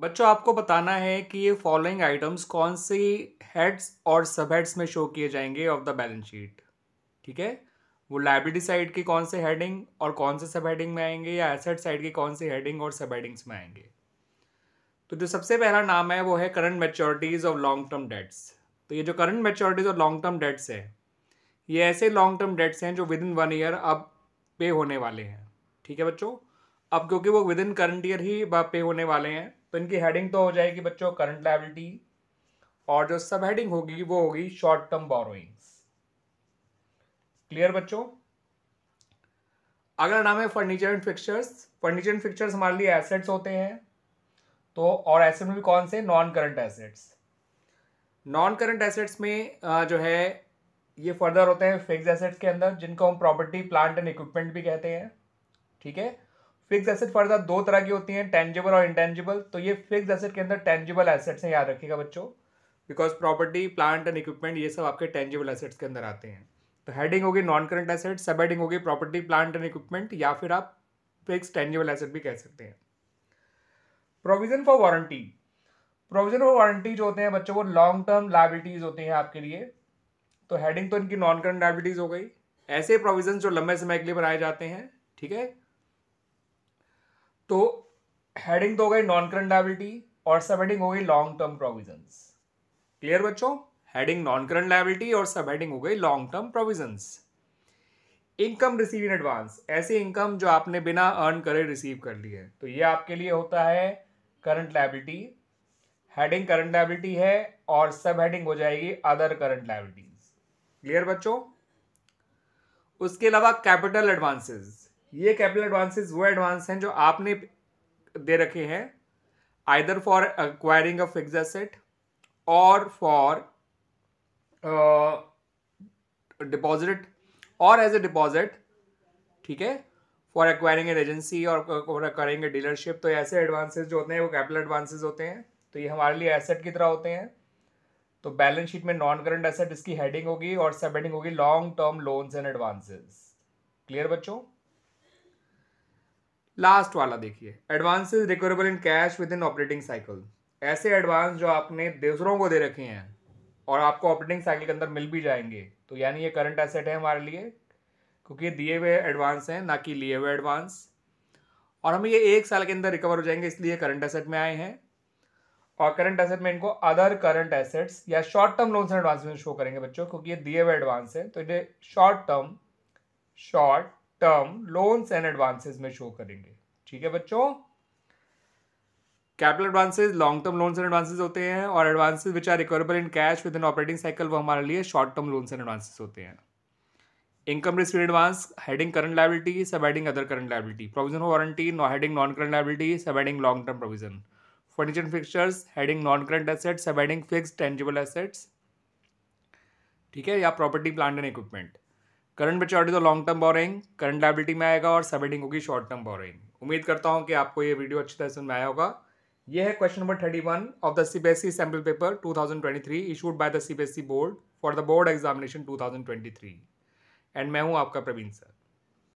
बच्चों आपको बताना है कि ये फॉलोइंग आइटम्स कौन सी हेड्स और सब हेड्स में शो किए जाएंगे ऑफ द बैलेंस शीट ठीक है वो लाइब्रेरी साइड की कौन से हेडिंग और कौन से सब हेडिंग में आएंगे या एसेट साइड की कौन सी हेडिंग और सब हेडिंग्स में आएंगे तो जो सबसे पहला नाम है वो है करंट मेच्योरिटीज़ और लॉन्ग टर्म डेट्स तो ये जो करंट मेच्योरिटीज़ और लॉन्ग टर्म डेट्स है ये ऐसे लॉन्ग टर्म डेट्स हैं जो विद इन वन ईयर अब पे होने वाले हैं ठीक है बच्चों अब क्योंकि वो विद इन करंट ईयर ही पे होने वाले हैं तो इनकी हेडिंग तो हो जाएगी बच्चों करंट लाइबिलिटी और जो सब हेडिंग होगी वो होगी शॉर्ट टर्म बोरोइंग्स क्लियर बच्चों अगला नाम है furniture and fixtures furniture and fixtures हमारे लिए एसेट्स होते हैं तो और एसेट में भी कौन से non current assets non current assets में जो है ये फर्दर होते हैं फिक्स एसेट्स के अंदर जिनको हम प्रॉपर्टी प्लांट एंड इक्विपमेंट भी कहते हैं ठीक है फिक्स एसेट फर्दर दो तरह की होती हैं टेंजेबल और इंटेंजिबल तो ये फिक्स एसेट के अंदर टेंजिबल एसेट्स हैं याद रखिएगा बच्चों because property plant and equipment ये सब आपके टेंजिबल एसेट्स के अंदर आते हैं तो हेडिंग होगी non current asset sub heading होगी प्रॉपर्टी प्लांट एंड इक्विपमेंट या फिर आप फिक्स टेंजिबल एसेट भी कह सकते हैं provision for warranty provision for warranty जो होते हैं बच्चों वो लॉन्ग टर्म लाइबिलिटीज होती हैं आपके लिए तो हेडिंग तो इनकी नॉन करंट लाइबिलिटीज हो गई ऐसे प्रोविजन जो लंबे समय के लिए बनाए जाते हैं ठीक है तो हेडिंग तो हो गई नॉन करंट लाइबिलिटी और सब हेडिंग हो गई लॉन्ग टर्म प्रोविजंस क्लियर बच्चों हेडिंग नॉन करंट लाइबिलिटी और सब हेडिंग हो गई long term provisions income receive in advance ऐसी इनकम जो आपने बिना अर्न करे रिसीव कर ली है तो ये आपके लिए होता है current liability heading current liability है और सब हेडिंग हो जाएगी अदर करंट लाइबिलिटीज क्लियर बच्चों उसके अलावा कैपिटल एडवांसेस ये कैपिटल एडवांसेस वो एडवांस हैं जो आपने दे रखे हैं either for acquiring a fix asset और फॉर डिपॉजिट और एज ए डिपॉजिट ठीक है फॉर एक्वायरिंग एन एजेंसी और करेंगे ए डीलरशिप तो ऐसे एडवांसेस जो होते हैं वो कैपिटल एडवांसेस होते हैं तो ये हमारे लिए एसेट की तरह होते हैं तो बैलेंस शीट में नॉन करंट एसेट इसकी हेडिंग होगी और सब हेडिंग होगी long term loans and advances clear बच्चों लास्ट वाला देखिए advances recoverable in cash within operating cycle ऐसे एडवांस जो आपने दूसरों को दे रखे हैं और आपको ऑपरेटिंग साइकिल के अंदर मिल भी जाएंगे तो यानी ये करंट एसेट है हमारे लिए क्योंकि दिए हुए एडवांस हैं ना कि लिए हुए एडवांस और हमें ये एक साल के अंदर रिकवर हो जाएंगे इसलिए करंट एसेट में आए हैं और करंट एसेट में इनको अदर करंट एसेट्स या short term loans and advance में शो करेंगे बच्चों क्योंकि ये दिए हुए एडवांस है तो ये short term short term loans and advances में शो करेंगे ठीक है बच्चों capital advances long term loans and advances होते हैं और advances which are recoverable in cash within operating cycle वो हमारे लिए short term loans and advances होते हैं income receive advance heading current liability sub heading other current liability provision of warranty no heading non current liability sub heading long term provision furniture fixtures heading non current assets sub heading fix tangible assets ठीक है या property plant and equipment current maturity तो long term borrowing current liability में आएगा और सबेडिंग होगी short term borrowing उम्मीद करता हूँ कि आपको ये वीडियो अच्छी तरह समझ में आया होगा यह है question number thirty one of the C B S E sample paper two thousand twenty three issued by the C B S E board for the board examination two thousand twenty three and मैं हूँ आपका Praveen sir